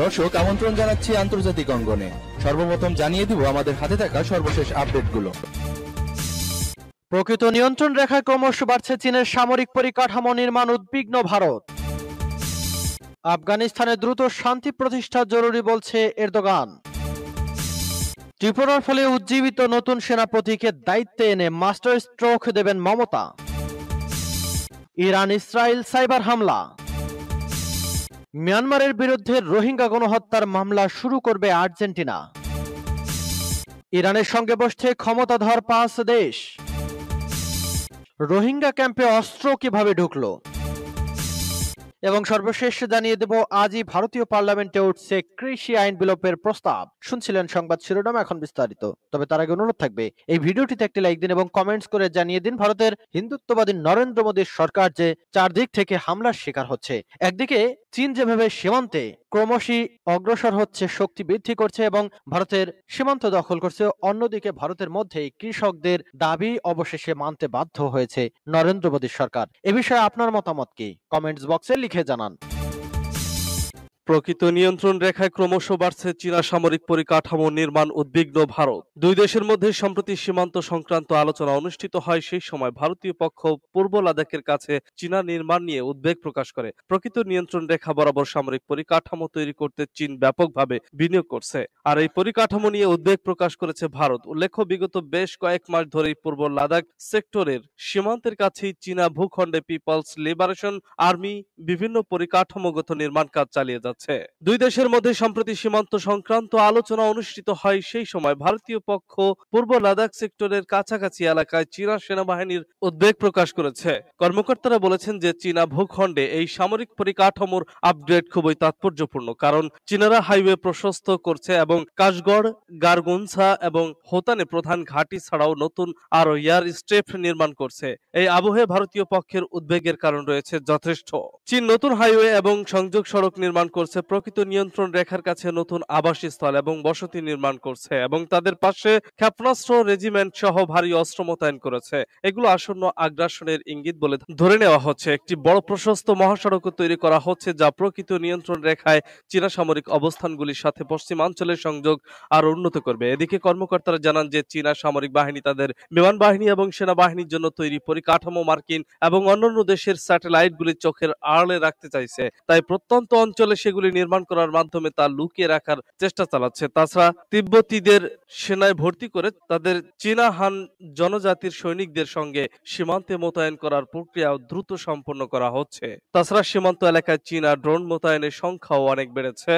দর্শক আমন্ত্রণ জানাচ্ছি আন্তর্জাতিক অঙ্গনে সর্বপ্রথম জানিয়ে দিব আমাদের হাতে থাকা সর্বশেষ আপডেটগুলো প্রকৃত নিয়ন্ত্রণ রেখায় ক্রমশ বাড়ছে চীনের সামরিক পরিকাঠামো নির্মাণ উদ্বিগ্ন ভারত আফগানিস্তানে দ্রুত শান্তি প্রতিষ্ঠা জরুরি বলছে এরদোগান ত্রিপুরার ফলে উজ্জীবিত নতুন সেনাপতিকে দায়িত্বে এনে মাস্টার স্ট্রোক দেবেন মমতা ইরান ইসরায়েল সাইবার হামলা মিয়ানমারের বিরুদ্ধে রোহিঙ্গা গণহত্যার মামলা শুরু করবে আর্জেন্টিনা ইরানের সঙ্গে বসছে ক্ষমতাধর পাঁচ দেশ রোহিঙ্গা ক্যাম্পে অস্ত্র কিভাবে ঢুকলো এবং সর্বশেষ জানিয়ে দেব আজই ভারতীয় পার্লামেন্টে উঠছে কৃষি আইন বিলোপের প্রস্তাব শুনছিলেন সংবাদ শিরোনাম এখন বিস্তারিত তবে তার আগে অনুরোধ থাকবে এই ভিডিওটিতে একটি লাইক দিন এবং কমেন্টস করে জানিয়ে দিন ভারতের হিন্দুত্ববাদী নরেন্দ্র মোদীর সরকার যে চারদিক থেকে হামলার শিকার হচ্ছে একদিকে চীন যেভাবে সীমান্তে ক্রমশই অগ্রসর হচ্ছে শক্তি বৃদ্ধি করছে এবং ভারতের সীমান্ত দখল করছে অন্যদিকে ভারতের মধ্যে কৃষকদের দাবি অবশেষে মানতে বাধ্য হয়েছে নরেন্দ্র মোদী সরকার এ বিষয়ে আপনার মতামত কি কমেন্টস বক্সে লিখে জানান প্রকৃত নিয়ন্ত্রণ রেখায় ক্রমশ বাড়ছে চীনা সামরিক পরিকাঠামো নির্মাণ উদ্বিগ্ন ভারত দুই দেশের মধ্যে সম্প্রতি সীমান্ত সংক্রান্ত আলোচনা অনুষ্ঠিত হয় সেই সময় ভারতীয় পক্ষ পূর্ব লাদাখের কাছে চীনা নির্মাণ নিয়ে উদ্বেগ প্রকাশ করে প্রকৃত নিয়ন্ত্রণ রেখা বরাবর সামরিক পরিকাঠামো তৈরি করতে চীন ব্যাপকভাবে বিনিয়োগ করছে আর এই পরিকাঠামো নিয়ে উদ্বেগ প্রকাশ করেছে ভারত উল্লেখ্য বিগত বেশ কয়েক মাস ধরেই পূর্ব লাদাখ সেক্টরের সীমান্তের কাছেই চীনা ভূখণ্ডে পিপলস লিবারেশন আর্মি বিভিন্ন পরিকাঠামোগত নির্মাণ কাজ চালিয়ে যাচ্ছে হয়েছে দুই দেশের মধ্যে সম্প্রতি সীমান্ত সংক্রান্ত আলোচনা অনুষ্ঠিত হয় সেই সময় ভারতীয় পক্ষ পূর্ব লাদাখ সেক্টরের কাছাকাছি এলাকায় চীনা সেনাবাহিনীর উদ্বেগ প্রকাশ করেছে কর্মকর্তারা বলেছেন যে চীনা ভূখণ্ডে এই সামরিক পরিকাঠামোর আপডেট খুবই তাৎপর্যপূর্ণ কারণ চীনারা হাইওয়ে প্রশস্ত করছে এবং কাশগড় গারগুনসা এবং হোতানে প্রধান ঘাঁটি ছাড়াও নতুন আরো ইয়ার স্টেপ নির্মাণ করছে এই আবহে ভারতীয় পক্ষের উদ্বেগের কারণ রয়েছে যথেষ্ট চীন নতুন হাইওয়ে এবং সংযোগ সড়ক নির্মাণ করছে করছে প্রকৃত নিয়ন্ত্রণ রেখার কাছে নতুন আবাসস্থল এবং বসতি নির্মাণ করছে এবং তাদের পাশে ক্ষেপণাস্ত্র রেজিমেন্ট সহ ভারী অস্ত্র মোতায়েন করেছে এগুলো আসন্ন আগ্রাসনের ইঙ্গিত বলে ধরে নেওয়া হচ্ছে একটি বড় প্রশস্ত মহাসড়ক তৈরি করা হচ্ছে যা প্রকৃত নিয়ন্ত্রণ রেখায় চীনা সামরিক অবস্থানগুলির সাথে পশ্চিমাঞ্চলের সংযোগ আরও উন্নত করবে এদিকে কর্মকর্তারা জানান যে চীনা সামরিক বাহিনী তাদের বিমান বাহিনী এবং সেনাবাহিনীর জন্য তৈরি পরিকাঠামো মার্কিন এবং অন্যান্য দেশের স্যাটেলাইটগুলি চোখের আড়ালে রাখতে চাইছে তাই প্রত্যন্ত অঞ্চলে সে সেগুলি নির্মাণ করার মাধ্যমে তা লুকিয়ে রাখার চেষ্টা চালাচ্ছে তাছাড়া তিব্বতীদের সেনায় ভর্তি করে তাদের চীনা হান জনজাতির সৈনিকদের সঙ্গে সীমান্তে মোতায়েন করার প্রক্রিয়া দ্রুত সম্পন্ন করা হচ্ছে তাছাড়া সীমান্ত এলাকায় চীনা ড্রোন মোতায়েনের সংখ্যাও অনেক বেড়েছে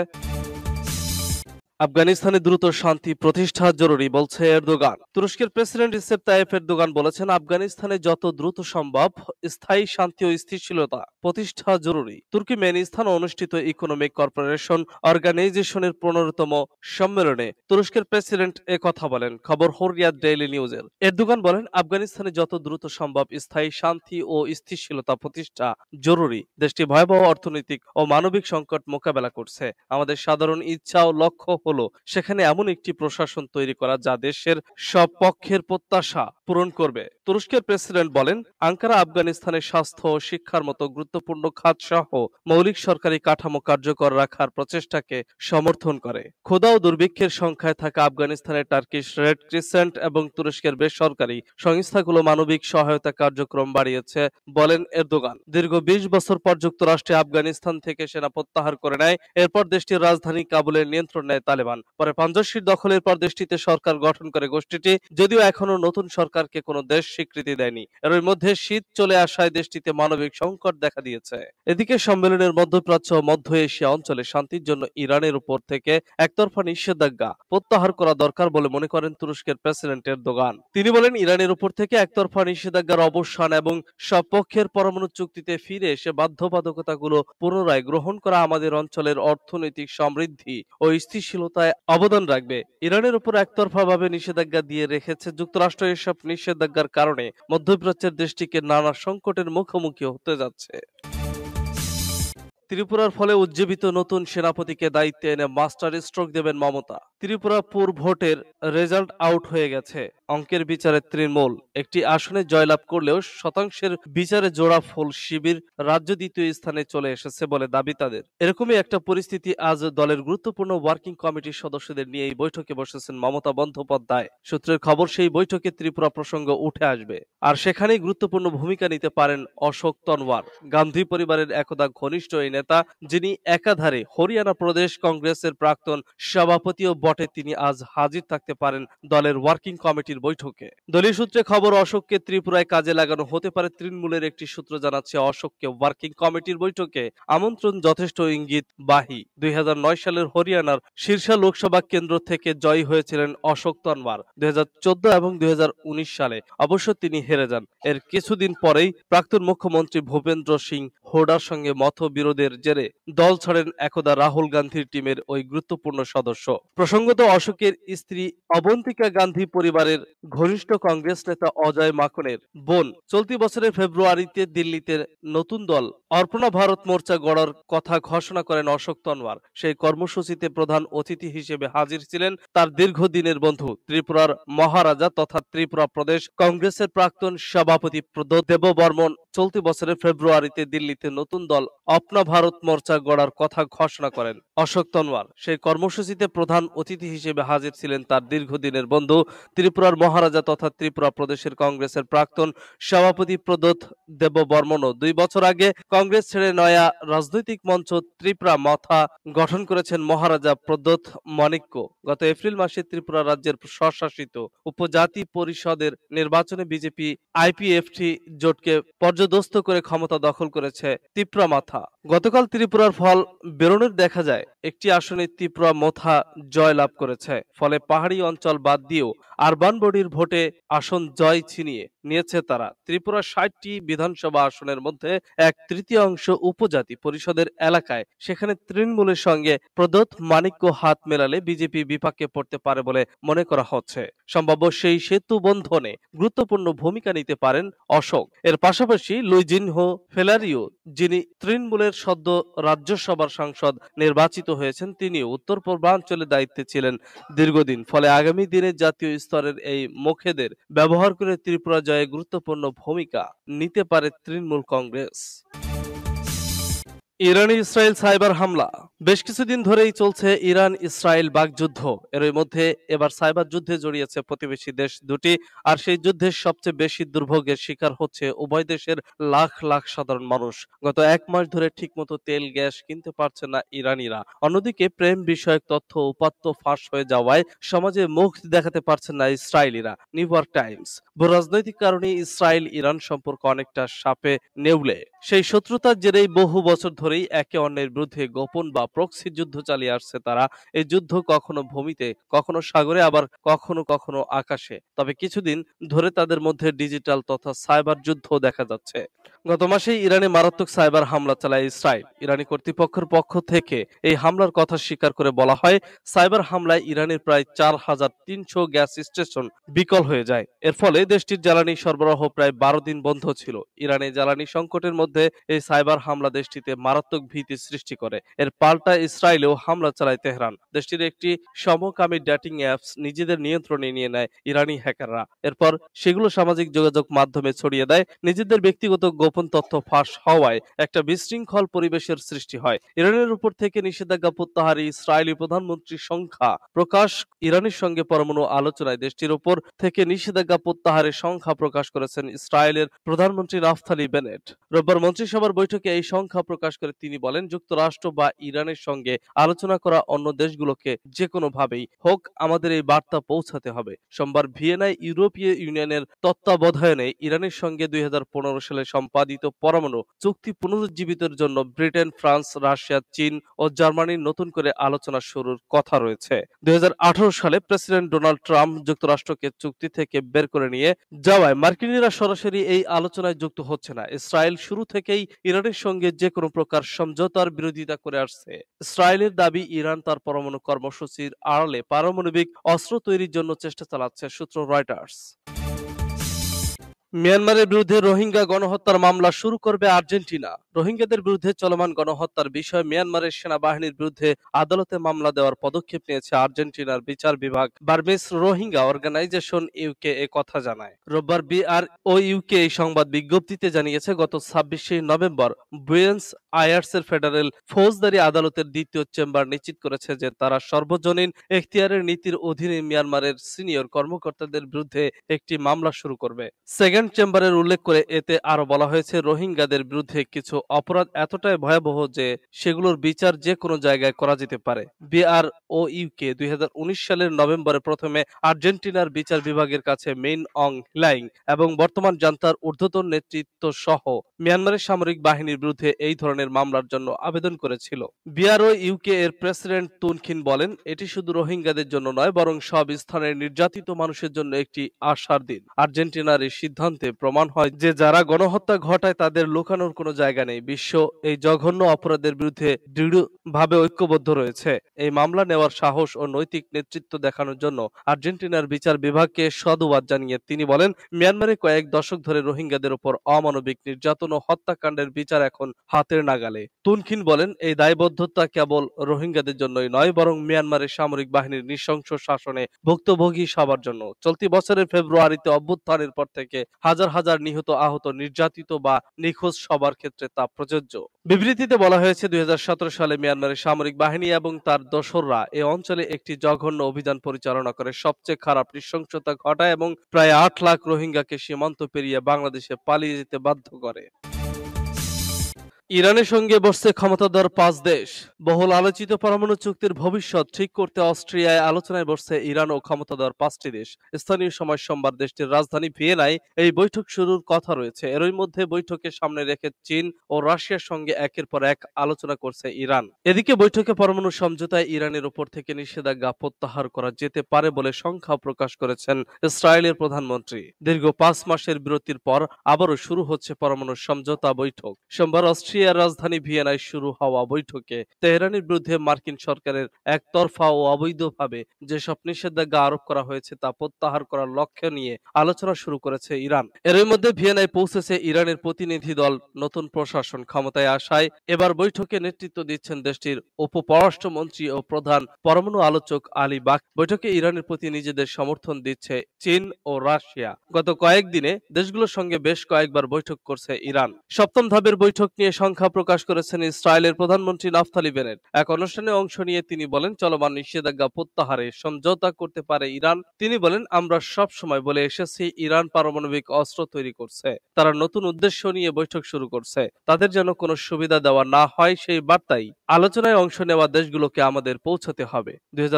আফগানিস্তানে দ্রুত শান্তি প্রতিষ্ঠা জরুরি বলছে এরদোগান তুরস্কের প্রেসিডেন্ট রিসেপ তাইফ এরদোগান বলেছেন আফগানিস্তানে যত দ্রুত সম্ভব স্থায়ী শান্তি ও স্থিতিশীলতা প্রতিষ্ঠা জরুরি তুর্কিমেনিস্তান অনুষ্ঠিত ইকোনমিক কর্পোরেশন অর্গানাইজেশনের পনেরোতম সম্মেলনে তুরস্কের প্রেসিডেন্ট এ কথা বলেন খবর হরিয়াদ ডেইলি নিউজের এরদোগান বলেন আফগানিস্তানে যত দ্রুত সম্ভব স্থায়ী শান্তি ও স্থিতিশীলতা প্রতিষ্ঠা জরুরি দেশটি ভয়াবহ অর্থনৈতিক ও মানবিক সংকট মোকাবেলা করছে আমাদের সাধারণ ইচ্ছা ও লক্ষ্য হলো সেখানে এমন একটি প্রশাসন তৈরি করা যা দেশের সব পক্ষের প্রত্যাশা পূরণ করবে তুরস্কের প্রেসিডেন্ট বলেন আঙ্কারা আফগানিস্তানের স্বাস্থ্য ও শিক্ষার মতো গুরুত্বপূর্ণ খাত সহ মৌলিক সরকারি কাঠামো কার্যকর রাখার প্রচেষ্টাকে সমর্থন করে খোদা ও দুর্ভিক্ষের সংখ্যায় থাকা আফগানিস্তানের টার্কিশ রেড ক্রিসেন্ট এবং তুরস্কের বেসরকারি সংস্থাগুলো মানবিক সহায়তা কার্যক্রম বাড়িয়েছে বলেন এরদোগান দীর্ঘ বিশ বছর পর যুক্তরাষ্ট্রে আফগানিস্তান থেকে সেনা প্রত্যাহার করে নেয় এরপর দেশটির রাজধানী কাবুলের নিয়ন্ত্রণ নেয় তালেবান পরে পাঞ্জশির দখলের পর দেশটিতে সরকার গঠন করে গোষ্ঠীটি যদিও এখনো নতুন সরকারকে কোনো দেশ স্বীকৃতি দেয়নি এর মধ্যে শীত চলে আসায় দেশটিতে মানবিক সংকট দেখা দিয়েছে এদিকে সম্মেলনের মধ্যপ্রাচ্য ও মধ্য এশিয়া অঞ্চলে শান্তির জন্য ইরানের উপর থেকে একতরফা নিষেধাজ্ঞা প্রত্যাহার করা দরকার বলে মনে করেন তুরস্কের প্রেসিডেন্ট এরদোগান তিনি বলেন ইরানের উপর থেকে একতরফা নিষেধাজ্ঞার অবসান এবং সব পক্ষের পরমাণু চুক্তিতে ফিরে এসে বাধ্যবাধকতাগুলো পুনরায় গ্রহণ করা আমাদের অঞ্চলের অর্থনৈতিক সমৃদ্ধি ও স্থিতিশীল বাস্তবতায় অবদান রাখবে ইরানের উপর একতরফাভাবে নিষেধাজ্ঞা দিয়ে রেখেছে যুক্তরাষ্ট্র এসব নিষেধাজ্ঞার কারণে মধ্যপ্রাচ্যের দেশটিকে নানা সংকটের মুখোমুখি হতে যাচ্ছে ত্রিপুরার ফলে উজ্জীবিত নতুন সেনাপতিকে দায়িত্বে এনে মাস্টার স্ট্রোক দেবেন মমতা ত্রিপুরা পুর ভোটের রেজাল্ট আউট হয়ে গেছে অঙ্কের বিচারে তৃণমূল একটি আসনে জয়লাভ করলেও শতাংশের বিচারে জোড়া ফল শিবির রাজ্য দ্বিতীয় স্থানে চলে এসেছে বলে দাবি তাদের এরকমই একটা পরিস্থিতি আজ দলের গুরুত্বপূর্ণ ওয়ার্কিং কমিটির সদস্যদের নিয়ে এই বৈঠকে বসেছেন মমতা বন্দ্যোপাধ্যায় সূত্রের খবর সেই বৈঠকে ত্রিপুরা প্রসঙ্গ উঠে আসবে আর সেখানেই গুরুত্বপূর্ণ ভূমিকা নিতে পারেন অশোক তনওয়ার গান্ধী পরিবারের একদা ঘনিষ্ঠ এই নেতা যিনি একাধারে হরিয়ানা প্রদেশ কংগ্রেসের প্রাক্তন সভাপতি ও বটে তিনি আজ হাজির থাকতে পারেন দলের ওয়ার্কিং কমিটির বৈঠকে দলীয় সূত্রে খবর অশোককে ত্রিপুরায় কাজে লাগানো হতে পারে তৃণমূলের একটি সূত্র জানাচ্ছে অশোককে ওয়ার্কিং কমিটির বৈঠকে আমন্ত্রণ যথেষ্ট ইঙ্গিত বাহি দুই সালের হরিয়ানার শীর্ষা লোকসভা কেন্দ্র থেকে জয়ী হয়েছিলেন অশোক তনওয়ার দুই এবং দুই সালে অবশ্য তিনি হেরে যান এর কিছুদিন পরেই প্রাক্তন মুখ্যমন্ত্রী ভূপেন্দ্র সিং হোডার সঙ্গে মতবিরোধের জেরে দল ছাড়েন একদা রাহুল গান্ধীর টিমের ওই গুরুত্বপূর্ণ সদস্য প্রসঙ্গত অশোকের স্ত্রী অবন্তিকা গান্ধী পরিবারের ঘনিষ্ঠ কংগ্রেস নেতা অজয় মাকনের বোন চলতি বছরের ফেব্রুয়ারিতে দিল্লিতে নতুন দল অর্পণা ভারত মোর্চা গড়ার কথা ঘোষণা করেন অশোক তনওয়ার সেই কর্মসূচিতে প্রধান অতিথি হিসেবে হাজির ছিলেন তার দীর্ঘদিনের বন্ধু ত্রিপুরার মহারাজা তথা ত্রিপুরা প্রদেশ কংগ্রেসের প্রাক্তন সভাপতি দেব বর্মন চলতি বছরের ফেব্রুয়ারিতে দিল্লি দিল্লিতে নতুন দল অপনা ভারত মোর্চা গড়ার কথা ঘোষণা করেন অশোক তনওয়ার সেই কর্মসূচিতে প্রধান অতিথি হিসেবে হাজির ছিলেন তার দীর্ঘদিনের বন্ধু ত্রিপুরার মহারাজা তথা ত্রিপুরা প্রদেশের কংগ্রেসের প্রাক্তন সভাপতি প্রদোত দেববর্মনও দুই বছর আগে কংগ্রেস ছেড়ে নয়া রাজনৈতিক মঞ্চ ত্রিপুরা মথা গঠন করেছেন মহারাজা প্রদোত মানিক্য গত এপ্রিল মাসে ত্রিপুরা রাজ্যের স্বশাসিত উপজাতি পরিষদের নির্বাচনে বিজেপি আইপিএফটি জোটকে পর্যদস্ত করে ক্ষমতা দখল করেছে ত্রিপুরা মাথা গতকাল ত্রিপুরার ফল বেরোনোর দেখা যায় একটি আসনে ত্রিপুরা জয় জয়লাভ করেছে ফলে পাহাড়ি অঞ্চল বাদ দিয়েও আরবান বডির ভোটে আসন জয় ছিনিয়ে নিয়েছে তারা ত্রিপুরা ষাটটি বিধানসভা আসনের মধ্যে এক তৃতীয়াংশ উপজাতি পরিষদের এলাকায় সেখানে তৃণমূলের সঙ্গে প্রদত্ত মানিক্য হাত মেলালে বিজেপি বিপাকে পড়তে পারে বলে মনে করা হচ্ছে সম্ভাব্য সেই সেতু বন্ধনে গুরুত্বপূর্ণ ভূমিকা নিতে পারেন অশোক এর পাশাপাশি লুইজিনহো ফেলারিও যিনি তৃণমূলের সদ্য রাজ্যসভার সাংসদ নির্বাচিত হয়েছেন তিনি উত্তর পূর্বাঞ্চলের দায়িত্বে ছিলেন দীর্ঘদিন ফলে আগামী দিনে জাতীয় স্তরের এই মুখেদের ব্যবহার করে ত্রিপুরা জয় পর্যায়ে গুরুত্বপূর্ণ ভূমিকা নিতে পারে Trinamool Congress Iran Israel cyber হামলা বেশ কিছুদিন ধরেই চলছে ইরান ইসরায়েল বাগযুদ্ধ এর মধ্যে এবার সাইবার যুদ্ধে জড়িয়েছে প্রতিবেশী দেশ দুটি আর সেই যুদ্ধে সবচেয়ে বেশি দুর্ভোগের শিকার হচ্ছে উভয় দেশের লাখ লাখ সাধারণ মানুষ গত এক মাস ধরে ঠিকমতো তেল গ্যাস কিনতে পারছে না ইরানিরা অন্যদিকে প্রেম বিষয়ক তথ্য উপাত্ত ফাঁস হয়ে যাওয়ায় সমাজে মুখ দেখাতে পারছে না ইসরায়েলিরা নিউ ইয়র্ক টাইমস রাজনৈতিক কারণে ইসরায়েল ইরান সম্পর্ক অনেকটা সাপে নেউলে সেই শত্রুতার জেরেই বহু বছর ধরে ধরেই একে অন্যের বিরুদ্ধে গোপন বা প্রক্সি যুদ্ধ চালিয়ে আসছে তারা এই যুদ্ধ কখনো ভূমিতে কখনো সাগরে আবার কখনো কখনো আকাশে তবে কিছুদিন ধরে তাদের মধ্যে ডিজিটাল তথা সাইবার যুদ্ধ দেখা যাচ্ছে গত মাসে ইরানে মারাত্মক সাইবার হামলা চালায় ইসরায়েল ইরানি কর্তৃপক্ষের পক্ষ থেকে এই হামলার কথা স্বীকার করে বলা হয় সাইবার হামলায় ইরানের প্রায় চার হাজার তিনশো গ্যাস স্টেশন বিকল হয়ে যায় এর ফলে দেশটির জ্বালানি সরবরাহ প্রায় বারো দিন বন্ধ ছিল ইরানে জ্বালানি সংকটের মধ্যে এই সাইবার হামলা দেশটিতে মারাত্মক ভীতি সৃষ্টি করে এর পাল্টা ইসরায়েলেও হামলা চালায় তেহরান দেশটির একটি সমকামী ডেটিং অ্যাপস নিজেদের নিয়ন্ত্রণে নিয়ে নেয় ইরানি হ্যাকাররা এরপর সেগুলো সামাজিক যোগাযোগ মাধ্যমে ছড়িয়ে দেয় নিজেদের ব্যক্তিগত গোপন গোপন তথ্য ফাঁস হওয়ায় একটা বিশৃঙ্খল পরিবেশের সৃষ্টি হয় ইরানের উপর থেকে নিষেধাজ্ঞা প্রত্যাহারে ইসরায়েলি প্রধানমন্ত্রীর সংখ্যা প্রকাশ ইরানের সঙ্গে পরমাণু আলোচনায় দেশটির উপর থেকে নিষেধাজ্ঞা প্রত্যাহারের সংখ্যা প্রকাশ করেছেন ইসরায়েলের প্রধানমন্ত্রী রাফতালি বেনেট রোববার মন্ত্রিসভার বৈঠকে এই সংখ্যা প্রকাশ করে তিনি বলেন যুক্তরাষ্ট্র বা ইরানের সঙ্গে আলোচনা করা অন্য দেশগুলোকে যে কোনোভাবেই হোক আমাদের এই বার্তা পৌঁছাতে হবে সোমবার ভিয়েনায় ইউরোপীয় ইউনিয়নের তত্ত্বাবধানে ইরানের সঙ্গে দুই সালে সম্পাদ উৎপাদিত পরমাণু চুক্তি পুনরুজ্জীবিতের জন্য ব্রিটেন ফ্রান্স রাশিয়া চীন ও জার্মানির নতুন করে আলোচনা শুরুর কথা রয়েছে দুই সালে প্রেসিডেন্ট ডোনাল্ড ট্রাম্প যুক্তরাষ্ট্রকে চুক্তি থেকে বের করে নিয়ে যাওয়ায় মার্কিনীরা সরাসরি এই আলোচনায় যুক্ত হচ্ছে না ইসরায়েল শুরু থেকেই ইরানের সঙ্গে যে কোনো প্রকার সমঝোতার বিরোধিতা করে আসছে ইসরায়েলের দাবি ইরান তার পরমাণু কর্মসূচির আড়ালে পারমাণবিক অস্ত্র তৈরির জন্য চেষ্টা চালাচ্ছে সূত্র রয়টার্স মিয়ানমারের বিরুদ্ধে রোহিঙ্গা গণহত্যার মামলা শুরু করবে আর্জেন্টিনা রোহিঙ্গাদের বিরুদ্ধে চলমান গণহত্যার বিষয়ে মিয়ানমারের সেনাবাহিনীর বিরুদ্ধে আদালতে মামলা দেওয়ার পদক্ষেপ নিয়েছে আর্জেন্টিনার বিচার বিভাগ বার্মিস রোহিঙ্গা অর্গানাইজেশন ইউকে এ কথা জানায় রোববার বিআর ও ইউকে এই সংবাদ বিজ্ঞপ্তিতে জানিয়েছে গত ছাব্বিশে নভেম্বর বুয়েন্স আয়ার্সের ফেডারেল ফৌজদারি আদালতের দ্বিতীয় চেম্বার নিশ্চিত করেছে যে তারা সর্বজনীন এখতিয়ারের নীতির অধীনে মিয়ানমারের সিনিয়র কর্মকর্তাদের বিরুদ্ধে একটি মামলা শুরু করবে সেকেন্ড চেম্বারের উল্লেখ করে এতে আরো বলা হয়েছে রোহিঙ্গাদের বিরুদ্ধে কিছু অপরাধ এতটাই ভয়াবহ যে সেগুলোর বিচার যে কোনো জায়গায় করা যেতে পারে বিআর ও ইউকে দুই সালের নভেম্বরে প্রথমে আর্জেন্টিনার বিচার বিভাগের কাছে মেইন অং লাইং এবং বর্তমান জান্তার ঊর্ধ্বতন নেতৃত্ব সহ মিয়ানমারের সামরিক বাহিনীর বিরুদ্ধে এই ধরনের মামলার জন্য আবেদন করেছিল বিআরও ইউকে এর প্রেসিডেন্ট তুনখিন বলেন এটি শুধু রোহিঙ্গাদের জন্য নয় বরং সব স্থানের নির্যাতিত মানুষের জন্য একটি আশার দিন আর্জেন্টিনার এই সিদ্ধান্তে প্রমাণ হয় যে যারা গণহত্যা ঘটায় তাদের লুকানোর কোনো জায়গা নেই বিশ্ব এই জঘন্য অপরাধের বিরুদ্ধে দৃঢ়ভাবে ঐক্যবদ্ধ রয়েছে এই মামলা নেওয়ার সাহস ও নৈতিক নেতৃত্ব দেখানোর জন্য আর্জেন্টিনার বিচার বিভাগকে সদুবাদ জানিয়ে তিনি বলেন মিয়ানমারে কয়েক দশক ধরে রোহিঙ্গাদের উপর অমানবিক নির্যাতন নির্যাতন হত্যাকাণ্ডের বিচার এখন হাতের নাগালে তুনখিন বলেন এই দায়বদ্ধতা কেবল রোহিঙ্গাদের জন্যই নয় বরং মিয়ানমারের সামরিক বাহিনীর নৃশংস শাসনে ভুক্তভোগী সবার জন্য চলতি বছরের ফেব্রুয়ারিতে অভ্যুত্থানের পর থেকে হাজার হাজার নিহত আহত নির্যাতিত বা নিখোঁজ সবার ক্ষেত্রে তা প্রযোজ্য বিবৃতিতে বলা হয়েছে দুই সালে মিয়ানমারের সামরিক বাহিনী এবং তার দোসররা এ অঞ্চলে একটি জঘন্য অভিযান পরিচালনা করে সবচেয়ে খারাপ নৃশংসতা ঘটায় এবং প্রায় আট লাখ রোহিঙ্গাকে সীমান্ত পেরিয়ে বাংলাদেশে পালিয়ে যেতে বাধ্য করে ইরানের সঙ্গে বসছে ক্ষমতাধর পাঁচ দেশ বহুল আলোচিত পরমাণু চুক্তির ভবিষ্যৎ ঠিক করতে অস্ট্রিয়ায় আলোচনায় বসছে ইরান ও ক্ষমতাধর পাঁচটি দেশ স্থানীয় সময় সোমবার দেশটির রাজধানী ভিয়েনায় এই বৈঠক শুরুর কথা রয়েছে এরই মধ্যে বৈঠকে সামনে রেখে চীন ও রাশিয়ার সঙ্গে একের পর এক আলোচনা করছে ইরান এদিকে বৈঠকে পরমাণু সমঝোতায় ইরানের উপর থেকে নিষেধাজ্ঞা প্রত্যাহার করা যেতে পারে বলে সংখ্যা প্রকাশ করেছেন ইসরায়েলের প্রধানমন্ত্রী দীর্ঘ পাঁচ মাসের বিরতির পর আবারও শুরু হচ্ছে পরমাণু সমঝোতা বৈঠক সোমবার অস্ট্রিয়া রাশিয়ার রাজধানী ভিয়েনায় শুরু হওয়া বৈঠকে তেহরানের বিরুদ্ধে মার্কিন সরকারের একতরফা ও অবৈধভাবে যেসব নিষেধাজ্ঞা আরোপ করা হয়েছে তা প্রত্যাহার করার লক্ষ্য নিয়ে আলোচনা শুরু করেছে ইরান এর মধ্যে ভিয়েনায় পৌঁছেছে ইরানের প্রতিনিধি দল নতুন প্রশাসন ক্ষমতায় আসায় এবার বৈঠকে নেতৃত্ব দিচ্ছেন দেশটির উপপররাষ্ট্রমন্ত্রী ও প্রধান পরমাণু আলোচক আলী বাক বৈঠকে ইরানের প্রতি নিজেদের সমর্থন দিচ্ছে চীন ও রাশিয়া গত কয়েকদিনে দেশগুলোর সঙ্গে বেশ কয়েকবার বৈঠক করছে ইরান সপ্তম ধাপের বৈঠক নিয়ে আশঙ্কা প্রকাশ করেছেন ইসরায়েলের প্রধানমন্ত্রী নাফতালি বেনেট এক অনুষ্ঠানে অংশ নিয়ে তিনি বলেন চলমান নিষেধাজ্ঞা প্রত্যাহারে সমঝোতা করতে পারে ইরান তিনি বলেন আমরা সব সময় বলে এসেছি ইরান পারমাণবিক অস্ত্র তৈরি করছে তারা নতুন উদ্দেশ্য নিয়ে বৈঠক শুরু করছে তাদের যেন কোনো সুবিধা দেওয়া না হয় সেই বার্তাই আলোচনায় অংশ নেওয়া দেশগুলোকে আমাদের পৌঁছাতে হবে দুই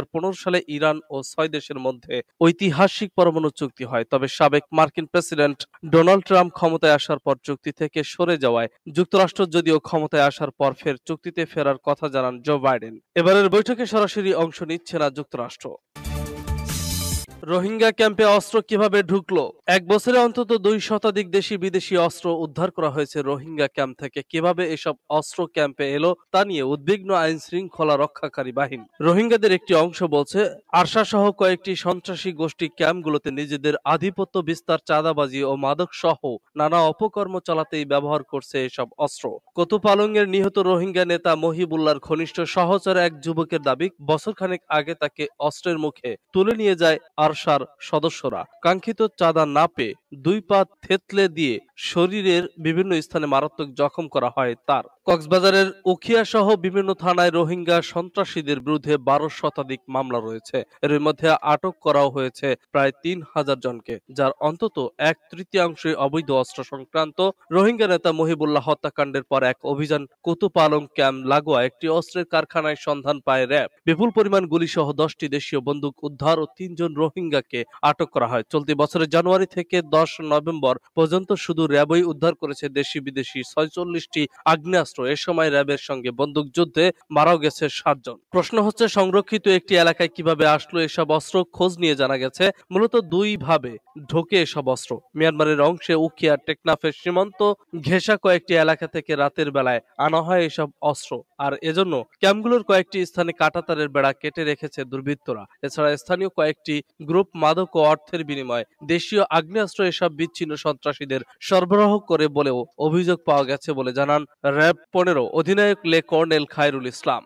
সালে ইরান ও ছয় দেশের মধ্যে ঐতিহাসিক পরমাণু চুক্তি হয় তবে সাবেক মার্কিন প্রেসিডেন্ট ডোনাল্ড ট্রাম্প ক্ষমতায় আসার পর চুক্তি থেকে সরে যাওয়ায় যুক্তরাষ্ট্র যদিও ক্ষমতায় আসার পর ফের চুক্তিতে ফেরার কথা জানান জো বাইডেন এবারের বৈঠকে সরাসরি অংশ নিচ্ছে না যুক্তরাষ্ট্র রোহিঙ্গা ক্যাম্পে অস্ত্র কিভাবে ঢুকলো এক বছরে অন্তত দুই শতাধিক দেশি বিদেশি অস্ত্র উদ্ধার করা হয়েছে রোহিঙ্গা ক্যাম্প থেকে কিভাবে এসব অস্ত্র ক্যাম্পে এলো তা নিয়ে উদ্বিগ্ন আইন শৃঙ্খলা রক্ষাকারী বাহিনী রোহিঙ্গাদের একটি অংশ বলছে আরশা সহ কয়েকটি সন্ত্রাসী গোষ্ঠী ক্যাম্পগুলোতে নিজেদের আধিপত্য বিস্তার চাঁদাবাজি ও মাদক সহ নানা অপকর্ম চালাতেই ব্যবহার করছে এসব অস্ত্র কতুপালং এর নিহত রোহিঙ্গা নেতা মহিবুল্লার ঘনিষ্ঠ সহচর এক যুবকের দাবি বছরখানেক আগে তাকে অস্ত্রের মুখে তুলে নিয়ে যায় আর আশার সদস্যরা কাঙ্ক্ষিত চাঁদা না পেয়ে দুই পা থেতলে দিয়ে শরীরের বিভিন্ন স্থানে মারাত্মক জখম করা হয় তার কক্সবাজারের উখিয়া সহ বিভিন্ন থানায় রোহিঙ্গা সন্ত্রাসীদের বিরুদ্ধে বারো শতাধিক মামলা রয়েছে এর মধ্যে আটক করাও হয়েছে প্রায় তিন হাজার জনকে যার অন্তত এক তৃতীয়াংশে অবৈধ অস্ত্র সংক্রান্ত রোহিঙ্গা নেতা মহিবুল্লাহ হত্যাকাণ্ডের পর এক অভিযান কুতুপালং ক্যাম্প লাগোয়া একটি অস্ত্রের কারখানায় সন্ধান পায় র্যাব বিপুল পরিমাণ গুলি সহ দশটি দেশীয় বন্দুক উদ্ধার ও তিনজন রোহিঙ্গাকে আটক করা হয় চলতি বছরের জানুয়ারি থেকে দশ নভেম্বর পর্যন্ত শুধু র্যাবই উদ্ধার করেছে দেশি বিদেশি ছয়চল্লিশটি আগ্নেয়াস্ত্র অস্ত্র এ সময় র্যাবের সঙ্গে বন্দুকযুদ্ধে মারাও গেছে সাতজন প্রশ্ন হচ্ছে সংরক্ষিত একটি এলাকায় কিভাবে আসলো এসব অস্ত্র খোঁজ নিয়ে জানা গেছে মূলত দুই ভাবে ঢোকে এসব অস্ত্র মিয়ানমারের অংশে উকিয়া টেকনাফের সীমান্ত ঘেঁষা কয়েকটি এলাকা থেকে রাতের বেলায় আনা হয় এসব অস্ত্র আর এজন্য ক্যাম্পগুলোর কয়েকটি স্থানে কাটাতারের বেড়া কেটে রেখেছে দুর্বৃত্তরা এছাড়া স্থানীয় কয়েকটি গ্রুপ মাদক ও অর্থের বিনিময়ে দেশীয় আগ্নেয়াস্ত্র এসব বিচ্ছিন্ন সন্ত্রাসীদের সরবরাহ করে বলেও অভিযোগ পাওয়া গেছে বলে জানান র্যাব পনেরো অধিনায়ক লে কর্নেল খায়রুল ইসলাম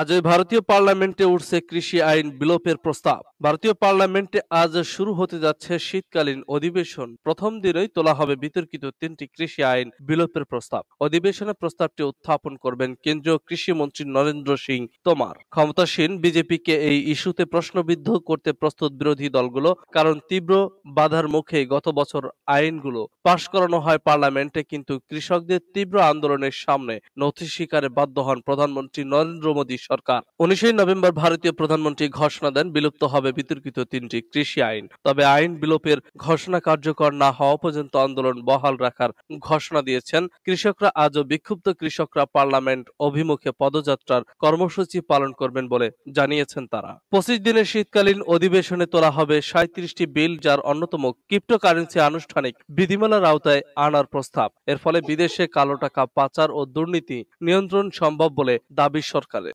আজ ভারতীয় পার্লামেন্টে উঠছে কৃষি আইন বিলোপের প্রস্তাব ভারতীয় পার্লামেন্টে আজ শুরু হতে যাচ্ছে শীতকালীন অধিবেশন প্রথম দিনেই তোলা হবে বিতর্কিত তিনটি কৃষি আইন বিলোপের প্রস্তাব অধিবেশনে প্রস্তাবটি উত্থাপন করবেন কেন্দ্রীয় কৃষি মন্ত্রী নরেন্দ্র সিং তোমার ক্ষমতাসীন বিজেপিকে এই ইস্যুতে প্রশ্নবিদ্ধ করতে প্রস্তুত বিরোধী দলগুলো কারণ তীব্র বাধার মুখে গত বছর আইনগুলো পাশ করানো হয় পার্লামেন্টে কিন্তু কৃষকদের তীব্র আন্দোলনের সামনে নথি শিকারে বাধ্য হন প্রধানমন্ত্রী নরেন্দ্র মোদী সরকার উনিশে নভেম্বর ভারতীয় প্রধানমন্ত্রী ঘোষণা দেন বিলুপ্ত হবে বিতর্কিত তিনটি কৃষি আইন তবে আইন বিলোপের ঘোষণা কার্যকর না হওয়া পর্যন্ত আন্দোলন বহাল রাখার ঘোষণা দিয়েছেন কৃষকরা আজও বিক্ষুব্ধ কৃষকরা পার্লামেন্ট অভিমুখে পদযাত্রার কর্মসূচি পালন করবেন বলে জানিয়েছেন তারা পঁচিশ দিনের শীতকালীন অধিবেশনে তোলা হবে সাঁত্রিশটি বিল যার অন্যতম ক্রিপ্টোকারেন্সি আনুষ্ঠানিক বিধিমালার আওতায় আনার প্রস্তাব এর ফলে বিদেশে কালো টাকা পাচার ও দুর্নীতি নিয়ন্ত্রণ সম্ভব বলে দাবি সরকারের